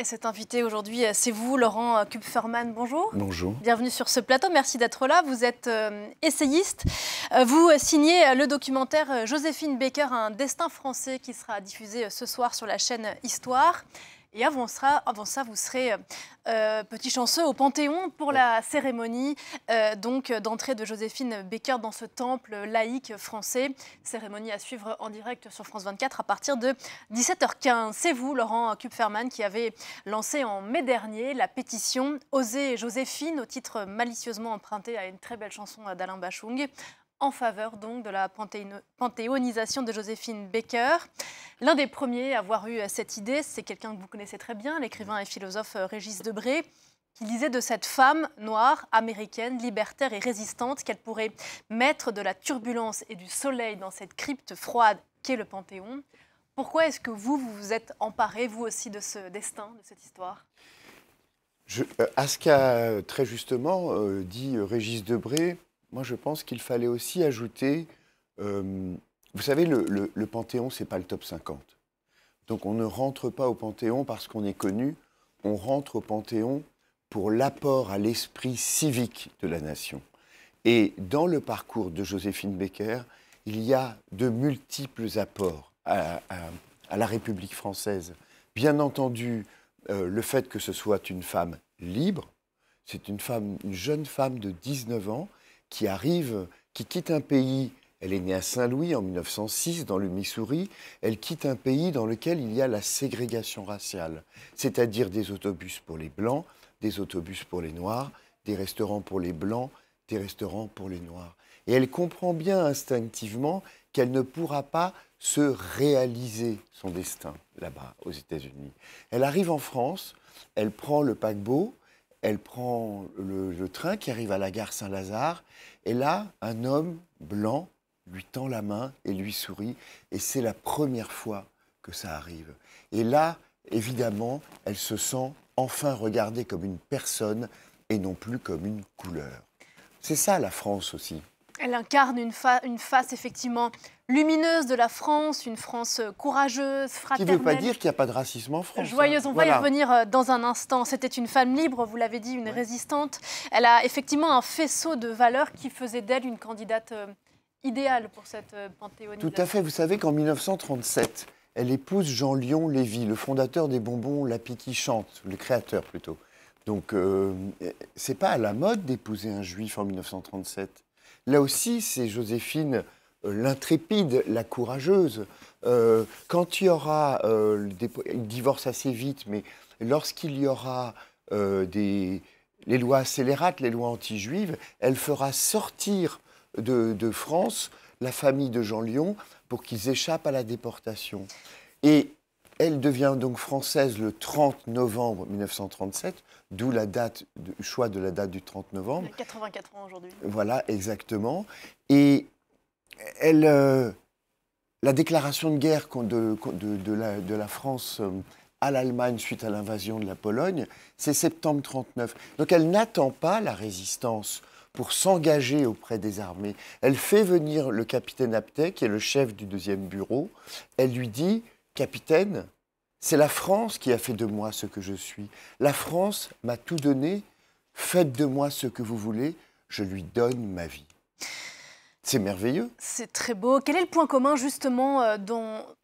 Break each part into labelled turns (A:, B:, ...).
A: Et cet invité aujourd'hui, euh, c'est vous, Laurent euh, Kupferman. Bonjour. Bonjour. Bienvenue sur ce plateau. Merci d'être là. Vous êtes euh, essayiste. Vous signez le documentaire Joséphine Baker, un destin français qui sera diffusé ce soir sur la chaîne Histoire. Et avant ça, vous serez euh, euh, petit chanceux au Panthéon pour la cérémonie euh, donc d'entrée de Joséphine Baker dans ce temple laïque français. Cérémonie à suivre en direct sur France 24 à partir de 17h15. C'est vous, Laurent Kupferman, qui avez lancé en mai dernier la pétition Oser Joséphine au titre malicieusement emprunté à une très belle chanson d'Alain Bachung en faveur donc de la panthéonisation de Joséphine Baker. L'un des premiers à avoir eu euh, cette idée, c'est quelqu'un que vous connaissez très bien, l'écrivain et philosophe euh, Régis Debray, qui disait de cette femme noire, américaine, libertaire et résistante qu'elle pourrait mettre de la turbulence et du soleil dans cette crypte froide qu'est le Panthéon. Pourquoi est-ce que vous, vous êtes emparé, vous aussi, de ce destin, de cette histoire
B: Je, Aska, euh, très justement, dit Régis Debray, moi, je pense qu'il fallait aussi ajouter. Euh, vous savez, le, Panthéon, ce n'est pas le top 50. Donc, on ne rentre pas au Panthéon parce qu'on est connu. On rentre au Panthéon pour l'apport à l'esprit civique de la nation. Et dans le parcours de Joséphine Becker, il y a de multiples apports à, la République française. Bien entendu, euh, le fait que ce soit une femme libre, c'est une femme, une jeune femme de 19 ans qui arrive, qui quitte un pays. Elle est née à Saint-Louis en 1906, dans le Missouri. Elle quitte un pays dans lequel il y a la ségrégation raciale, c'est-à-dire des autobus pour les blancs, des autobus pour les noirs, des restaurants pour les blancs, des restaurants pour les noirs. Et elle comprend bien instinctivement qu'elle ne pourra pas se réaliser son destin là-bas, aux États-Unis. Elle arrive en France, elle prend le paquebot, elle prend le, train qui arrive à la gare Saint-Lazare. Et là, un homme blanc lui tend la main et lui sourit. Et c'est la première fois que ça arrive. Et là, évidemment, elle se sent enfin regardée comme une personne et non plus comme une couleur. C'est ça la France aussi.
A: Elle incarne une face effectivement lumineuse de la France, une France euh, courageuse, fraternelle. Qui ne veut pas dire
B: qu'il n'y a pas de racisme en France. Joyeuse, on hein. va y revenir
A: euh, dans un instant. C'était une femme libre, vous l'avez dit, une résistante. Elle a effectivement un faisceau de valeurs qui faisait d'elle une candidate euh, idéale pour cette panthéonie. Tout à
B: fait, vous savez qu'en 1937, elle épouse jean lyon Lévy, le fondateur des bonbons La qui chante, le créateur plutôt. Donc, c'est pas à la mode d'épouser un juif en 1937. Là aussi, c'est Joséphine l'intrépide, la courageuse. Euh, quand il y aura, euh, divorce assez vite, mais lorsqu'il y aura euh, des, les lois scélérates, les lois anti-juives, elle fera sortir de, France la famille de Jean Lyon pour qu'ils échappent à la déportation. Et elle devient donc française le 30 novembre 1937, d'où la date, le choix de la date du 30 novembre.
A: 84 ans aujourd'hui.
B: Voilà, exactement. Et euh, la déclaration de guerre de, la, France euh, à l'Allemagne suite à l'invasion de la Pologne, c'est septembre 39. Donc elle n'attend pas la résistance pour s'engager auprès des armées. Elle fait venir le capitaine Apte, qui est le chef du deuxième bureau. Elle lui dit, capitaine, c'est la France qui a fait de moi ce que je suis. La France m'a tout donné. Faites de moi ce que vous voulez. Je lui donne ma vie. C'est merveilleux.
A: C'est très beau. Quel est le point commun justement euh,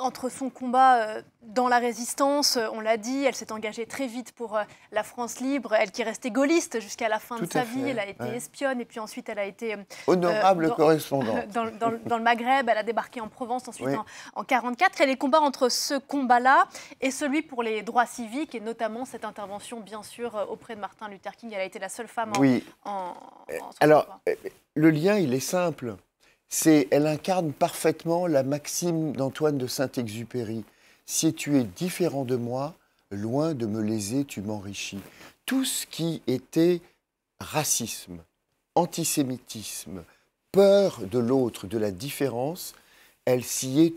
A: entre son combat euh, dans la résistance On l'a dit, elle s'est engagée très vite pour euh, la France libre, elle qui est restée gaulliste jusqu'à la fin de sa vie, elle a été espionne et puis ensuite elle a été... Honorable correspondante. Dans, le Maghreb, elle a débarqué en Provence ensuite en 1944. Quel est le combat entre ce combat-là et celui pour les droits civiques et notamment cette intervention bien sûr auprès de Martin Luther King Elle a été la seule femme Oui.
B: Alors, le lien il est simple elle incarne parfaitement la maxime d'Antoine de Saint-Exupéry. Si tu es différent de moi, loin de me léser, tu m'enrichis. Tout ce qui était racisme, antisémitisme, peur de l'autre, de la différence, elle s'est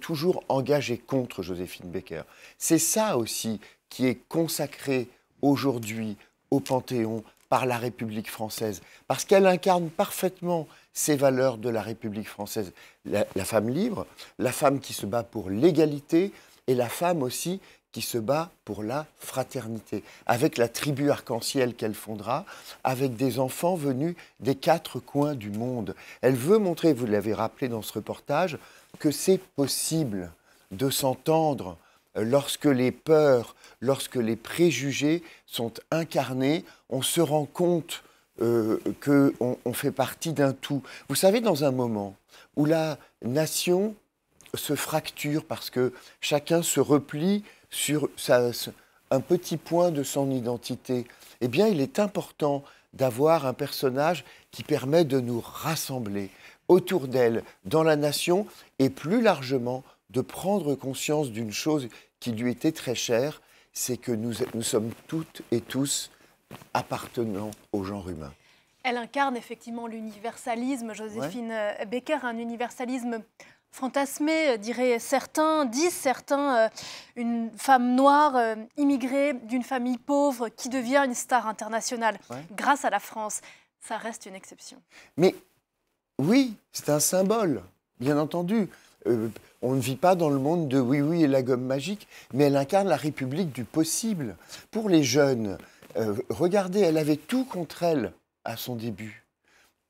B: toujours engagée contre Joséphine Becker. C'est ça aussi qui est consacré aujourd'hui au Panthéon par la République française, parce qu'elle incarne parfaitement ces valeurs de la République française. La, femme libre, la femme qui se bat pour l'égalité, et la femme aussi qui se bat pour la fraternité, avec la tribu arc-en-ciel qu'elle fondera, avec des enfants venus des quatre coins du monde. Elle veut montrer, vous l'avez rappelé dans ce reportage, que c'est possible de s'entendre euh, lorsque les peurs, lorsque les préjugés sont incarnés, on se rend compte euh, qu'on fait partie d'un tout. Vous savez, dans un moment où la nation se fracture parce que chacun se replie sur un petit point de son identité, eh bien, il est important d'avoir un personnage qui permet de nous rassembler autour d'elle, dans la nation et plus largement de prendre conscience d'une chose qui lui était très chère, c'est que nous, sommes toutes et tous appartenant au genre humain.
A: Elle incarne effectivement l'universalisme, Joséphine euh, Becker, un universalisme fantasmé, euh, diraient certains, disent certains, euh, une femme noire immigrée d'une famille pauvre qui devient une star internationale grâce à la France. Ça reste une exception.
B: Mais oui, c'est un symbole, bien entendu. Euh, on ne vit pas dans le monde de oui, oui et la gomme magique, mais elle incarne la République du possible. Pour les jeunes, euh, regardez, elle avait tout contre elle à son début.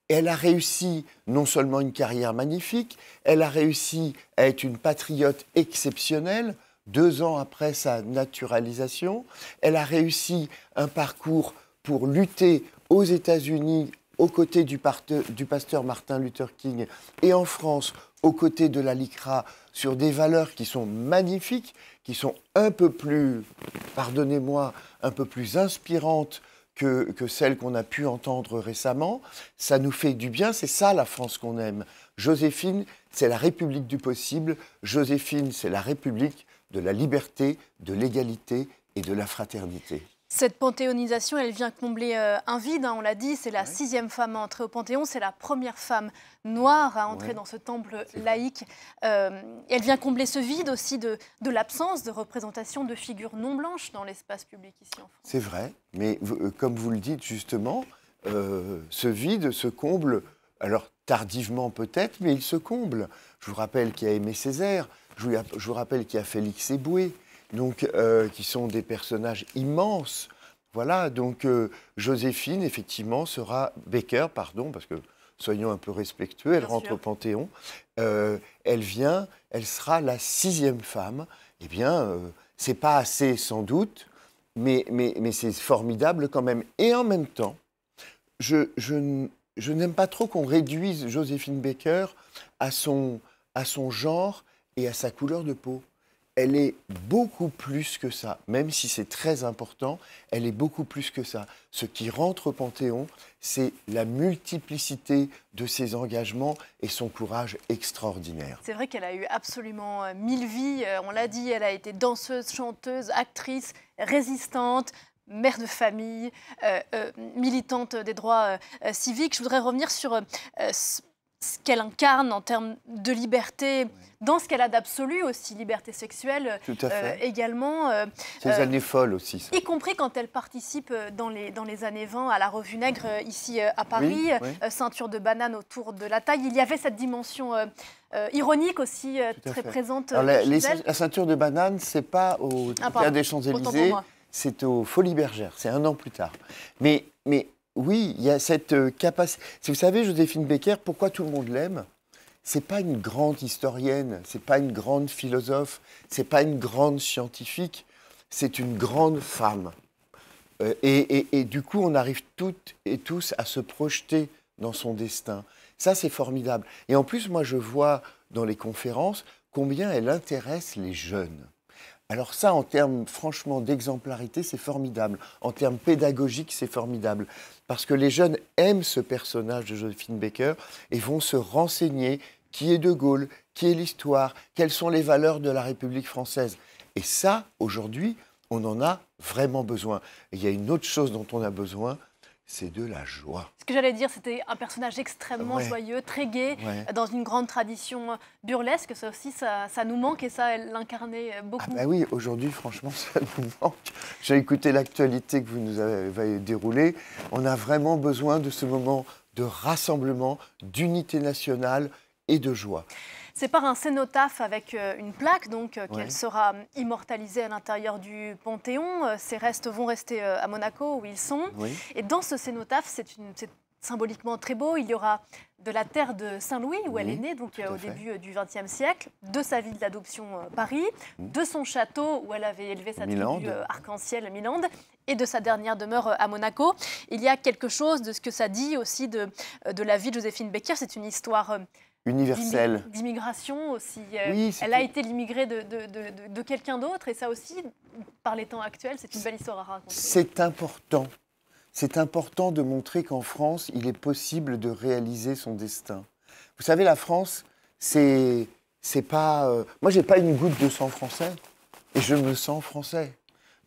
B: Elle a réussi non seulement une carrière magnifique, elle a réussi à être une patriote exceptionnelle, deux ans après sa naturalisation. Elle a réussi un parcours pour lutter aux États-Unis aux côtés du pasteur Martin Luther King et en France aux côtés de la LICRA sur des valeurs qui sont magnifiques, qui sont un peu plus, pardonnez-moi, un peu plus inspirantes que, que celles qu'on a pu entendre récemment. Ça nous fait du bien, c'est ça la France qu'on aime. Joséphine, c'est la République du possible. Joséphine, c'est la République de la liberté, de l'égalité et de la fraternité.
A: Cette panthéonisation, elle vient combler euh, un vide, hein, on l'a dit, c'est la sixième femme à entrer au Panthéon, c'est la première femme noire à entrer dans ce temple laïque. Euh, elle vient combler ce vide aussi de, l'absence de représentation de figures non blanches dans l'espace public ici en France.
B: C'est vrai, mais euh, comme vous le dites justement, ce vide se comble, alors tardivement peut-être, mais il se comble. Je vous rappelle qu'il y a Aimé Césaire, je vous, rappelle qu'il y a Félix Eboué, donc euh, qui sont des personnages immenses. Voilà, donc euh, Joséphine, effectivement, sera Baker, pardon, parce que soyons un peu respectueux, elle rentre au Panthéon. Euh, elle vient, elle sera la sixième femme. Eh bien, c'est pas assez sans doute, mais, c'est formidable quand même. Et en même temps, je, n'aime pas trop qu'on réduise Joséphine Baker à son, à son genre et à sa couleur de peau elle est beaucoup plus que ça. Même si c'est très important, elle est beaucoup plus que ça. Ce qui rentre au Panthéon, c'est la multiplicité de ses engagements et son courage extraordinaire. C'est
A: vrai qu'elle a eu absolument euh, mille vies. Euh, on l'a dit, elle a été danseuse, chanteuse, actrice, résistante, mère de famille, euh, militante des droits civiques. Je voudrais revenir sur ce qu'elle incarne en termes de liberté, dans ce qu'elle a d'absolu aussi, liberté sexuelle euh, également. C'est euh, Ces euh,
B: années folles aussi. Y
A: compris quand elle participe dans les, dans les années 20 à la Revue Nègre ici à Paris, ceinture de banane autour de la taille. Il y avait cette dimension ironique aussi très présente. la, les, la,
B: ceinture de banane, c'est pas au ah, des Champs-Élysées, c'est au Folies Bergère. c'est un an plus tard. Mais, mais oui, il y a cette euh, capacité. Si Vous savez, Joséphine Becker, pourquoi tout le monde l'aime C'est pas une grande historienne, c'est pas une grande philosophe, c'est pas une grande scientifique, c'est une grande femme. Euh, et, et, du coup, on arrive toutes et tous à se projeter dans son destin. Ça, c'est formidable. Et en plus, moi, je vois dans les conférences combien elle intéresse les jeunes. Alors ça, en termes franchement d'exemplarité, c'est formidable. En termes pédagogiques, c'est formidable. Parce que les jeunes aiment ce personnage de Josephine Baker et vont se renseigner qui est De Gaulle, qui est l'histoire, quelles sont les valeurs de la République française. Et ça, aujourd'hui, on en a vraiment besoin. il y a une autre chose dont on a besoin, c'est de la joie. Ce
A: que j'allais dire, c'était un personnage extrêmement joyeux, très gai, dans une grande tradition burlesque. Ça aussi, ça, nous manque et ça, elle l'incarnait ah beaucoup. Ah
B: oui, aujourd'hui, franchement, ça nous manque. J'ai écouté l'actualité que vous nous avez déroulée. On a vraiment besoin de ce moment de rassemblement, d'unité nationale et de joie.
A: C'est par un cénotaphe avec euh, une plaque, donc, euh, qu'elle sera immortalisée à l'intérieur du Panthéon. Ses euh, restes vont rester à Monaco, où ils sont. Et dans ce cénotaphe, c'est symboliquement très beau. Il y aura de la terre de Saint-Louis, où elle est née, donc au début du XXe siècle, de sa ville d'adoption Paris, mmh. de son château où elle avait élevé sa tribu arc-en-ciel Milande, et de sa dernière demeure à Monaco. Il y a quelque chose de ce que ça dit aussi de, de la vie de Joséphine Becker C'est une histoire
B: universelle.
A: D'immigration aussi. Euh, elle a été l'immigrée de, de, de, quelqu'un d'autre et ça aussi, par les temps actuels, c'est une belle histoire à raconter.
B: C'est important. C'est important de montrer qu'en France, il est possible de réaliser son destin. Vous savez, la France, c'est c'est pas. Euh, moi, j'ai pas une goutte de sang français et je me sens français.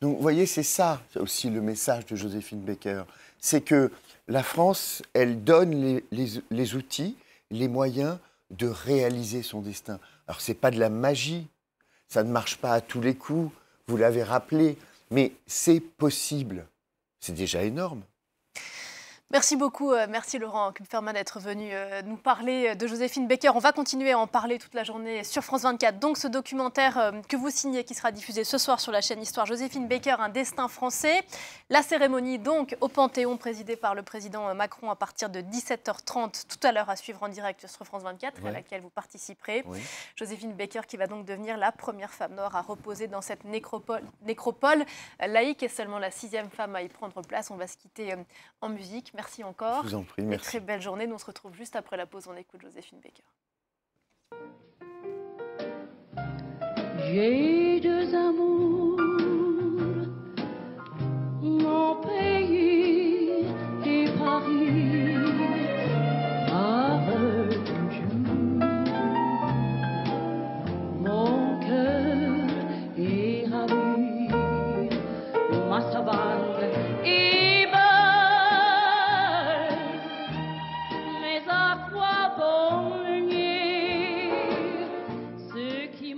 B: Donc, vous voyez, c'est ça aussi le message de Joséphine Baker, c'est que la France, elle donne les, les, les outils les moyens de réaliser son destin. Alors ce n'est pas de la magie, ça ne marche pas à tous les coups, vous l'avez rappelé, mais c'est possible. C'est déjà énorme.
A: Merci beaucoup, euh, merci Laurent Kupferman d'être venu euh, nous parler euh, de Joséphine Baker. On va continuer à en parler toute la journée sur France 24. Donc ce documentaire que vous signez qui sera diffusé ce soir sur la chaîne Histoire Joséphine Baker, un destin français. La cérémonie donc au Panthéon présidée par le président Macron à partir de 17h30 tout à l'heure à suivre en direct sur France 24 à laquelle vous participerez. Joséphine Baker qui va donc devenir la première femme noire à reposer dans cette nécropole, nécropole laïque et seulement la sixième femme à y prendre place. On va se quitter en musique. Merci encore. Je vous en prie, merci. très belle journée. Nous on se retrouve juste après la pause. On écoute Joséphine Baker. deux